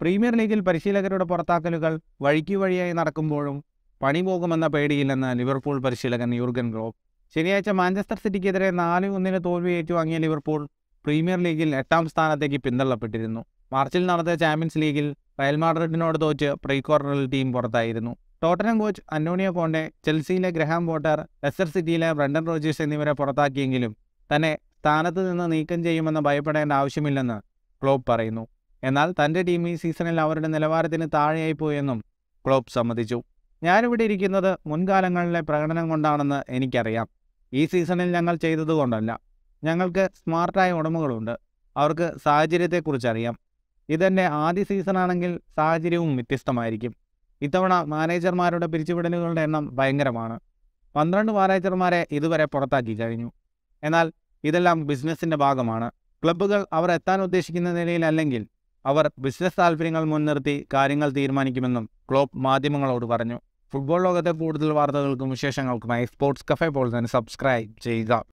premier ലീഗിൽ പരിശീലകരുടെ പുറത്താക്കലുകൾ വഴിക്ക് വഴിയായി നടക്കുമ്പോഴും പണി പോകുമെന്ന പേടിയില്ലെന്ന് ലിവർപൂൾ പരിശീലകൻ യൂർഗൻ ക്ലോപ്പ് ശനിയാഴ്ച മാഞ്ചസ്റ്റർ സിറ്റിക്കെതിരെ നാല് ഒന്നിന് തോൽവി ഏറ്റുവാങ്ങിയ ലിവർപൂൾ പ്രീമിയർ ലീഗിൽ എട്ടാം സ്ഥാനത്തേക്ക് പിന്തള്ളപ്പെട്ടിരുന്നു മാർച്ചിൽ നടന്ന ചാമ്പ്യൻസ് ലീഗിൽ റയൽ മാഡ്രിഡിനോട് തോറ്റ് പ്രീ ക്വാർട്ടറിൽ ടീം പുറത്തായിരുന്നു ടോട്ടനം കോച്ച് അന്റോണിയോ കോണ്ടെ ചെൽസിയിലെ ഗ്രഹാം വോട്ടർ ലെസ്റ്റർ സിറ്റിയിലെ ബ്രണ്ടൻ റോജേഴ്സ് എന്നിവരെ പുറത്താക്കിയെങ്കിലും തന്നെ സ്ഥാനത്ത് നിന്ന് നീക്കം ചെയ്യുമെന്ന് ഭയപ്പെടേണ്ട ആവശ്യമില്ലെന്ന് ക്ലോബ് പറയുന്നു എന്നാൽ തൻ്റെ ടീം ഈ സീസണിൽ അവരുടെ നിലവാരത്തിന് താഴെയായി പോയെന്നും ക്ലോപ്പ് സമ്മതിച്ചു ഞാനിവിടെ ഇരിക്കുന്നത് മുൻകാലങ്ങളിലെ പ്രകടനം കൊണ്ടാണെന്ന് എനിക്കറിയാം ഈ സീസണിൽ ഞങ്ങൾ ചെയ്തതുകൊണ്ടല്ല ഞങ്ങൾക്ക് സ്മാർട്ടായ ഉടമകളുണ്ട് അവർക്ക് സാഹചര്യത്തെക്കുറിച്ചറിയാം ഇതെൻ്റെ ആദ്യ സീസണാണെങ്കിൽ സാഹചര്യവും വ്യത്യസ്തമായിരിക്കും ഇത്തവണ മാനേജർമാരുടെ പിരിച്ചുവിടലുകളുടെ എണ്ണം ഭയങ്കരമാണ് പന്ത്രണ്ട് മാനേജർമാരെ ഇതുവരെ പുറത്താക്കി കഴിഞ്ഞു എന്നാൽ ഇതെല്ലാം ബിസിനസ്സിൻ്റെ ഭാഗമാണ് ക്ലബ്ബുകൾ അവർ എത്താൻ ഉദ്ദേശിക്കുന്ന നിലയിലല്ലെങ്കിൽ അവർ ബിസിനസ് താൽപ്പര്യങ്ങൾ മുൻനിർത്തി കാര്യങ്ങൾ തീരുമാനിക്കുമെന്നും ക്ലോപ്പ് മാധ്യമങ്ങളോട് പറഞ്ഞു ഫുട്ബോൾ ലോകത്തെ കൂടുതൽ വാർത്തകൾക്കും വിശേഷങ്ങൾക്കുമായി സ്പോർട്സ് കഫേ പോലെ തന്നെ സബ്സ്ക്രൈബ് ചെയ്യുക